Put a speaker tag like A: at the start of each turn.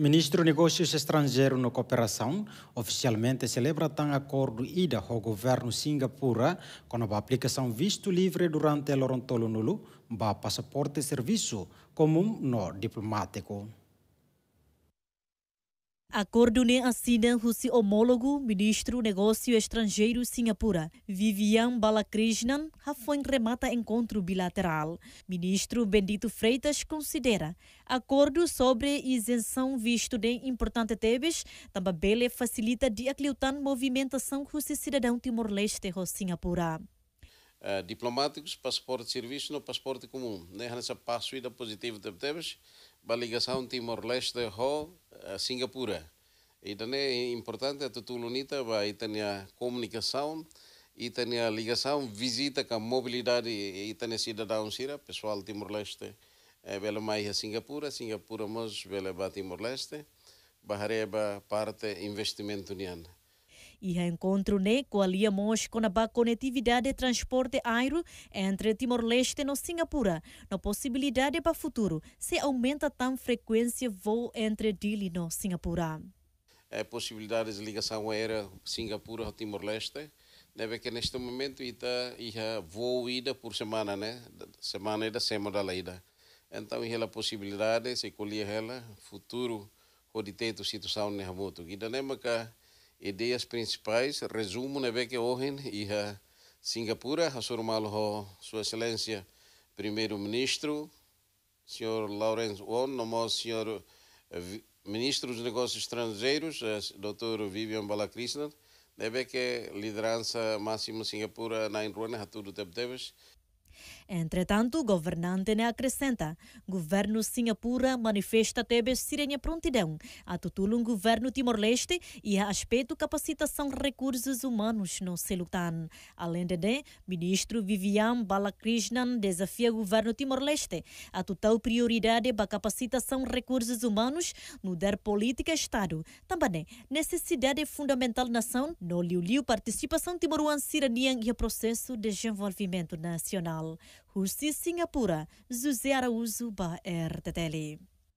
A: Ministro Negócios Estrangeiros na Cooperação oficialmente celebra um acordo ida ao governo Singapura com a aplicação visto livre durante o Lorontolo Nulo, ba passaporte serviço comum no diplomático.
B: Acordo nem assina o seu homólogo, ministro Negócio Estrangeiro Singapura, Vivian Balakrishnan, Rafon remata encontro bilateral. Ministro Bendito Freitas considera acordo sobre isenção visto de importante tebes, também facilita de acliutar movimentação com cidadão Timor-Leste ou Singapura.
A: Eh, diplomáticos, passaporte de serviço no passaporte comum. Nessa né? da positiva de a ligação Timor-Leste ho a eh, Singapura. E também é importante a Tutulunita vai ter comunicação e a ligação, visita com a mobilidade e tem cidadãos sira pessoal Timor-Leste, é eh, bela mais a Singapura, Singapura mas bela Timor-Leste, barreba parte investimento niana
B: e reencontro ne com a Lia Mosco na conectividade de transporte aéreo entre Timor-Leste e Singapura, na possibilidade para o futuro se aumenta tão frequência voo entre Dili e Singapura.
A: É possibilidade de ligação aérea Singapura ao Timor-Leste deve que neste momento está ia voo ida por semana né semana da semana da ida então ela possibilidade se colher ela futuro roditeito situação né remoto ida né ideias principais, resumo na né, vez que hoje, em Singapura, a sua excelência, primeiro-ministro, senhor Lawrence Wong, nomeou senhor eh, ministro dos negócios estrangeiros, eh, doutor Vivian Balakrishnan, deve que liderança máxima Singapura na Ruana, a tudo
B: Entretanto, o governante ne acrescenta: governo Singapura manifesta tebe sirene prontidão a tutulum um governo Timor-Leste e a aspecto capacitação recursos humanos no Selutan. Além de né, ministro Vivian Balakrishnan desafia o governo Timor-Leste a total prioridade para capacitação recursos humanos no dar política Estado. Também né, necessidade fundamental nação no liu participação timoruana cidadã e processo de desenvolvimento nacional. Nasional. Khusus Singapura, Zuzi Arauzo, RTTL.